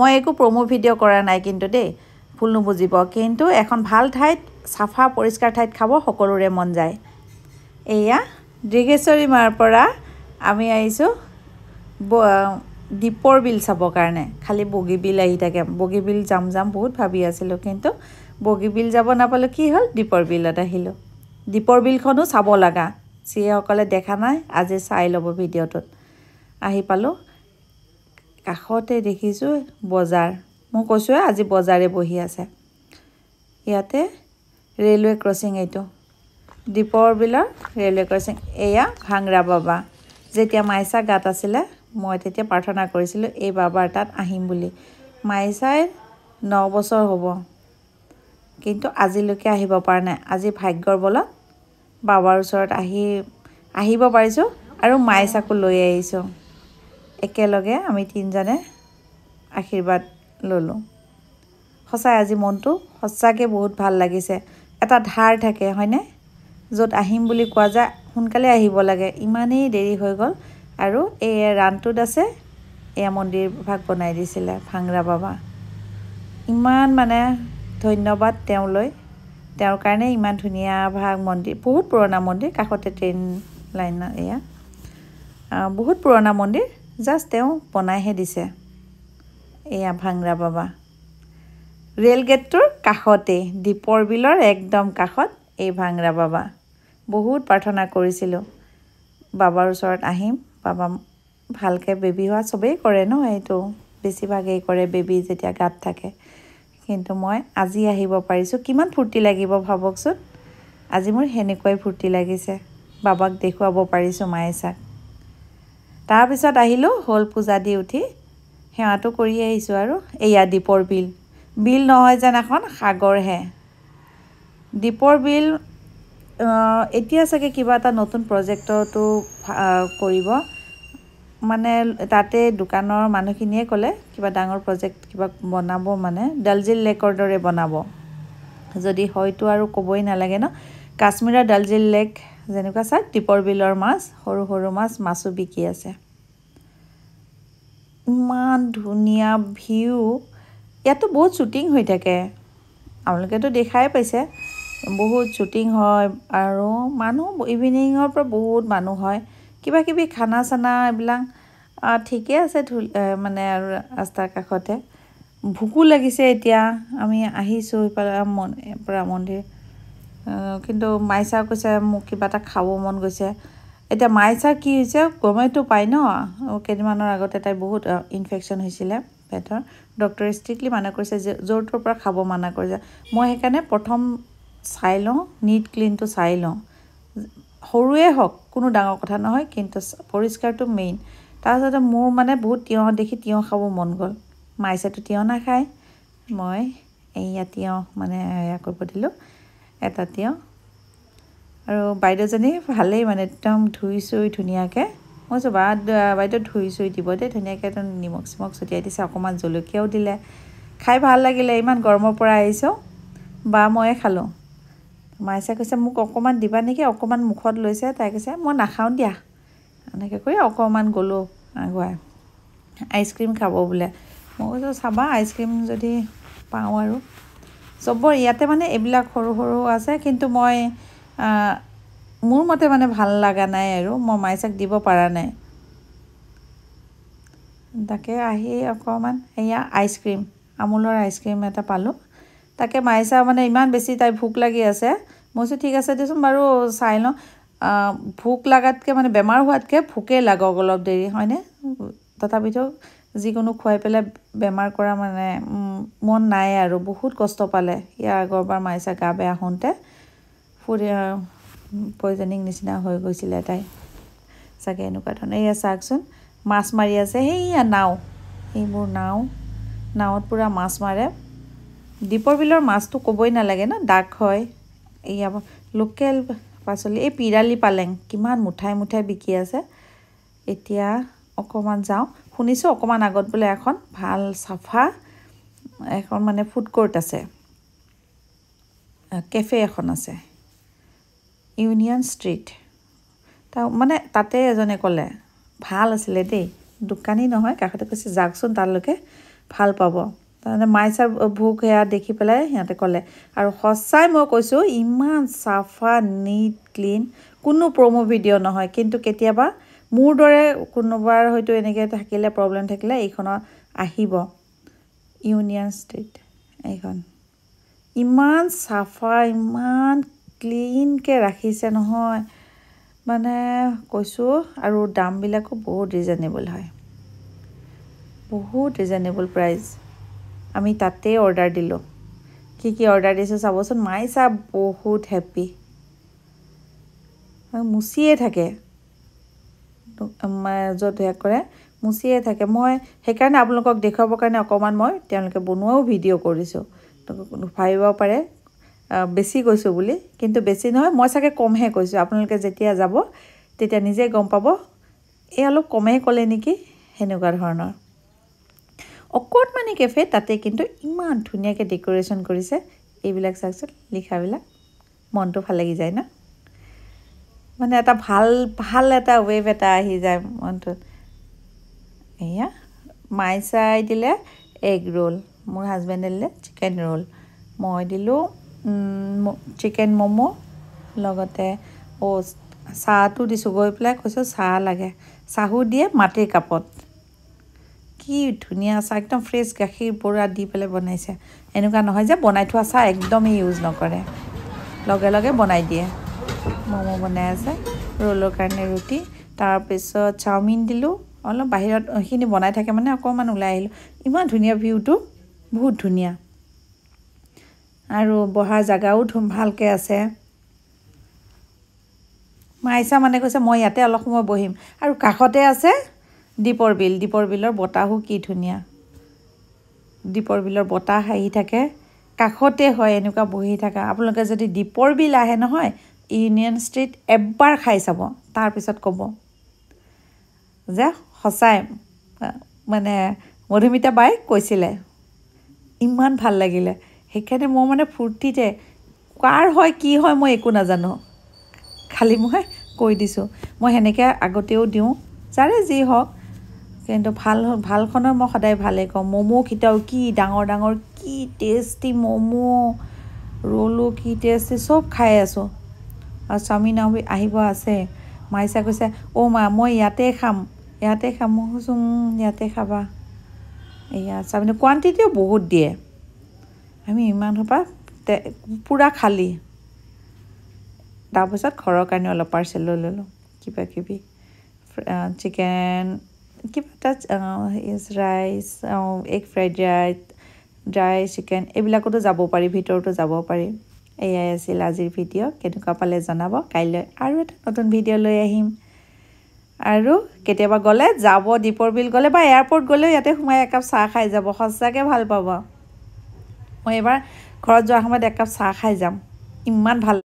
মই একো promo video' কৰা নাই কিন্তু দেই ভুল নুবুজিব কিন্তু এখন ভাল ঠাইত চাফা পৰিষ্কাৰ ঠাইত খাব সকলোৰে মন যায় এয়া দৃঘেশ্বৰী মাৰ পৰা আমি আহিছোঁ দীপৰ বিল চাবৰ কাৰণে খালী বগীবিল আহি থাকে বগীবিল যাম যাম বহুত ভাবি আছিলোঁ কিন্তু বগীবিল যাব নাপালোঁ কি হ'ল দীপৰ বিলত আহিলোঁ দীপৰ বিলখনো চাব লগা যিসকলে দেখা নাই আজি চাই ল'ব ভিডিঅ'টোত আহি পালোঁ কাষতে দেখিছোঁ বজাৰ মই কৈছোঁ আজি বজাৰে বহি আছে ইয়াতে ৰেলৱে ক্ৰছিং এইটো দীপৰ বিলৰ ৰেলৱে ক্ৰছিং এয়া ভাংৰা বাবা যেতিয়া মাইচা গাত আছিলে মই তেতিয়া প্ৰাৰ্থনা কৰিছিলোঁ এই বাবাৰ তাত আহিম বুলি মাইছাই ন বছৰ হ'ব কিন্তু আজিলৈকে আহিব পৰা নাই আজি ভাগ্যৰ বলত বাবাৰ ওচৰত আহি আহিব পাৰিছোঁ আৰু মাইছাকো লৈ আহিছোঁ একেলগে আমি তিনিজনে আশীৰ্বাদ ল'লোঁ সঁচাই আজি মনটো সঁচাকৈ বহুত ভাল লাগিছে এটা ধাৰ থাকে হয়নে য'ত আহিম বুলি কোৱা যায় সোনকালে আহিব লাগে ইমানেই দেৰি হৈ গ'ল আৰু এই ৰাণটো দাসে এয়া মন্দিৰ ভাগ বনাই দিছিলে ভাংৰা বাবা ইমান মানে ধন্যবাদ তেওঁলৈ তেওঁৰ কাৰণে ইমান ধুনীয়া ভাগ মন্দিৰ বহুত পুৰণা মন্দিৰ কাষতে ট্ৰেইন লাইন এয়া বহুত পুৰণা মন্দিৰ জাষ্ট তেওঁ বনাইহে দিছে এয়া ভাংৰা বাবা ৰেল গেটটোৰ কাষতেই দীপৰ বিলৰ একদম কাষত এই ভাংৰা বাবা বহুত প্ৰাৰ্থনা কৰিছিলোঁ বাবাৰ ওচৰত আহিম বাবা ভালকৈ বেবী হোৱা চবেই কৰে ন এইটো বেছিভাগেই কৰে বেবী যেতিয়া গাত থাকে কিন্তু মই আজি আহিব পাৰিছোঁ কিমান ফূৰ্তি লাগিব ভাবকচোন আজি মোৰ সেনেকুৱাই ফূৰ্তি লাগিছে বাবাক দেখুৱাব পাৰিছোঁ মায়ে চাক তাৰপিছত আহিলোঁ হ'ল পূজা দি উঠি সেৱাটো কৰি আহিছোঁ আৰু এয়া দীপৰ বিল বিল নহয় যেন এখন সাগৰহে দীপৰ বিল এতিয়া চাগে কিবা এটা নতুন প্ৰজেক্টতো কৰিব মানে তাতে দোকানৰ মানুহখিনিয়ে ক'লে কিবা ডাঙৰ প্ৰজেক্ট কিবা বনাব মানে ডালজিল লেকৰ দৰে বনাব যদি হয়তো আৰু ক'বই নালাগে ন কাশ্মীৰৰ ডালজিল লেক যেনেকুৱা চাওক টিপৰ বিলৰ মাছ সৰু সৰু মাছ মাছো বিকি আছে ইমান ধুনীয়া ভিউ ইয়াততো বহুত শ্বুটিং হৈ থাকে আপোনালোকেতো দেখাই পাইছে বহুত শ্বুটিং হয় আৰু মানুহ ইভিনিঙৰ পৰা বহুত মানুহ হয় কিবা কিবি খানা চানা এইবিলাক ঠিকে আছে ধু মানে আৰু ৰাস্তাৰ কাষতে ভোকো লাগিছে এতিয়া আমি আহিছোঁ ইফালে পৰা মন্দিৰ কিন্তু মাইছা কৈছে মোক কিবা এটা খাব মন গৈছে এতিয়া মাইছা কি হৈছে গমেইটো পায় ন কেইদিনমানৰ আগতে তাইৰ বহুত ইনফেকশ্যন হৈছিলে পেটৰ ডক্টৰে ষ্ট্ৰিক্টলি মানা কৰিছে যে য'ৰ পৰা খাব মানা কৰিছে মই সেইকাৰণে প্ৰথম চাই লওঁ নীট ক্লিনটো চাই লওঁ সৰুৱে হওক কোনো ডাঙৰ কথা নহয় কিন্তু পৰিষ্কাৰটো মেইন তাৰপিছতে মোৰ মানে বহুত তিয়ঁহ দেখি তিয়ঁহ খাব মন গ'ল মাইছাটো তিয়ঁহ নাখায় মই এইয়া তিয়ঁহ মানে এয়া কৰিব দিলোঁ এটা তিয়ঁহ আৰু বাইদেউজনী ভালেই মানে একদম ধুই চুই ধুনীয়াকৈ মই কৈছোঁ বা বাইদেউ ধুই চুই দিব দেই ধুনীয়াকৈ একদম নিমখ চিমখ ছটিয়াই দিছে অকণমান জলকীয়াও দিলে খাই ভাল লাগিলে ইমান গৰমৰ পৰা আহিছোঁ বা ময়ে খালোঁ মাইছে কৈছে মোক অকণমান দিবা নেকি অকণমান মুখত লৈছে তাই কৈছে মই নাখাওঁ দিয়া এনেকৈ কৰি অকণমান গ'লোঁ আগুৱাই আইচক্ৰীম খাব বোলে মই কৈছোঁ চাবা আইচক্ৰীম যদি পাওঁ আৰু চবৰ ইয়াতে মানে এইবিলাক সৰু সৰু আছে কিন্তু মই মোৰ মতে মানে ভাল লগা নাই আৰু মই মাইচাক দিব পৰা নাই তাকে আহি অকণমান এয়া আইচক্ৰীম আমূলৰ আইচক্ৰীম এটা পালোঁ তাকে মাইচা মানে ইমান বেছি তাই ভোক লাগি আছে মই মইছোঁ ঠিক আছে দিয়াচোন বাৰু চাই লওঁ ভোক লগাতকৈ মানে বেমাৰ হোৱাতকৈ ভোকেই লাগক অলপ দেৰি হয়নে তথাপিতো যিকোনো খুৱাই পেলাই বেমাৰ কৰা মানে মন নাই আৰু বহুত কষ্ট পালে ইয়াৰ আগৰবাৰ মাৰিছে গা বেয়া হওঁতে ফুৰি পইজনিং নিচিনা হৈ গৈছিলে তাই চাগে এনেকুৱা ধৰণে এয়া চাওকচোন মাছ মাৰি আছে সেইয়া নাও সেইবোৰ নাও নাৱত পূৰা মাছ মাৰে দীপৰ বিলৰ মাছটো ক'বই নালাগে ন ডাক হয় এয়া লোকেল পাচলি এই পিৰালি পালেং কিমান মুঠাই মুঠাই বিকি আছে এতিয়া অকণমান যাওঁ শুনিছোঁ অকণমান আগত বোলে এখন ভাল চাফা এখন মানে ফুড কৰ্ট আছে কেফে এখন আছে ইউনিয়ন ষ্ট্ৰীট তাৰ মানে তাতে এজনে ক'লে ভাল আছিলে দেই দোকানী নহয় কাষতে কৈছে যাওকচোন তালৈকে ভাল পাব তাৰমানে মাইছাৰ ভোক সেয়া দেখি পেলাই সিহঁতে ক'লে আৰু সঁচাই মই কৈছোঁ ইমান চাফা নিট ক্লিন কোনো প্ৰম' ভিডিঅ' নহয় কিন্তু কেতিয়াবা মোৰ দৰে কোনোবাৰ হয়তো এনেকৈ থাকিলে প্ৰব্লেম থাকিলে এইখনৰ আহিব ইউনিয়ন ষ্ট্ৰীট এইখন ইমান চাফা ইমান ক্লিনকৈ ৰাখিছে নহয় মানে কৈছোঁ আৰু দামবিলাকো বহুত ৰিজনেবল হয় বহুত ৰিজনেবল প্ৰাইজ আমি তাতেই অৰ্ডাৰ দিলোঁ কি কি অৰ্ডাৰ দিছোঁ চাবচোন মাই চা বহুত হেপ্পী মুচিয়ে থাকে য'ত কৰে মুচিয়ে থাকে মই সেইকাৰণে আপোনালোকক দেখুৱাবৰ কাৰণে অকণমান মই তেওঁলোকে বনোৱাও ভিডিঅ' কৰিছোঁ ভাবিব পাৰে বেছি কৈছোঁ বুলি কিন্তু বেছি নহয় মই চাগে কমহে কৈছোঁ আপোনালোকে যেতিয়া যাব তেতিয়া নিজে গম পাব এই অলপ কমেই ক'লে নেকি সেনেকুৱা ধৰণৰ অকণমানি কেফে তাতে কিন্তু ইমান ধুনীয়াকৈ ডেক'ৰেশ্যন কৰিছে এইবিলাক চাওকচোন লিখাবিলাক মনটো ভাল লাগি যায় ন মানে এটা ভাল ভাল এটা ৱেভ এটা আহি যায় মনটোত এয়া মাই চাই দিলে এগ ৰোল মোৰ হাজবেণ্ডে দিলে চিকেন ৰোল মই দিলোঁ চিকেন ম'ম' লগতে অ' চাহটো দিছোঁ গৈ পেলাই কৈছোঁ চাহ লাগে চাহো দিয়ে মাটিৰ কাপত কি ধুনীয়া চাহ একদম ফ্ৰেছ গাখীৰ পৰা দি পেলাই বনাইছে এনেকুৱা নহয় যে বনাই থোৱা চাহ একদমেই ইউজ নকৰে লগে লগে বনাই দিয়ে মমো বনাই আছে ৰোলৰ কাৰণে ৰুটি তাৰপিছত চাওমিন দিলোঁ অলপ বাহিৰত সেইখিনি বনাই থাকে মানে অকণমান ওলাই আহিলোঁ ইমান ধুনীয়া ভিউটো বহুত ধুনীয়া আৰু বহাৰ জেগাও ভালকৈ আছে মাইছা মানে কৈছে মই ইয়াতে অলপ সময় বহিম আৰু কাষতে আছে দীপৰ বিল দীপৰ বিলৰ বতাহো কি ধুনীয়া দীপৰ বিলৰ বতাহ আহি থাকে কাষতে হয় এনেকুৱা বহি থাকা আপোনালোকে যদি দীপৰ বিল আহে নহয় ইউনিয়ন ষ্ট্ৰীট এবাৰ খাই চাব তাৰপিছত ক'ব যে সঁচাই মানে মধুমিতা বাই কৈছিলে ইমান ভাল লাগিলে সেইকাৰণে মোৰ মানে ফূৰ্তিতে কাৰ হয় কি হয় মই একো নাজানো খালি মই কৈ দিছোঁ মই সেনেকৈ আগতেও দিওঁ যাৰে যি হওক কিন্তু ভাল ভালখনৰ মই সদায় ভালেই কওঁ মমো কিতাও কি ডাঙৰ ডাঙৰ কি টেষ্টি ম'ম' ৰ'লো কি টেষ্টি চব খাই আছোঁ আৰু চাওমিন আহি আহিব আছে মাইছে কৈছে অ' মা মই ইয়াতে খাম ইয়াতে খাম মই কৈছোঁ ইয়াতে খাবা এয়া চাওমিন কোৱান্টিটিও বহুত দিয়ে আমি ইমান সোপা পূৰা খালি তাৰপিছত ঘৰৰ কাৰণে অলপ পাৰ্চেল লৈ ল'লোঁ কিবা কিবি চিকেন কিবা এটা rice egg fried rice dry chicken এইবিলাকতো যাব পাৰি ভিতৰতো যাব পাৰি এয়াই আছিল আজিৰ ভিডিঅ' কেনেকুৱা পালে জনাব কাইলৈ আৰু এটা নতুন ভিডিঅ' লৈ আহিম আৰু কেতিয়াবা গ'লে যাব দীপৰ বিল গ'লে বা এয়াৰপৰ্ট গ'লেও ইয়াতে সোমাই একাপ চাহ খাই যাব সঁচাকৈ ভাল পাব মই এবাৰ ঘৰত যোৱাৰ সময়ত একাপ চাহ খাই যাম ইমান ভাল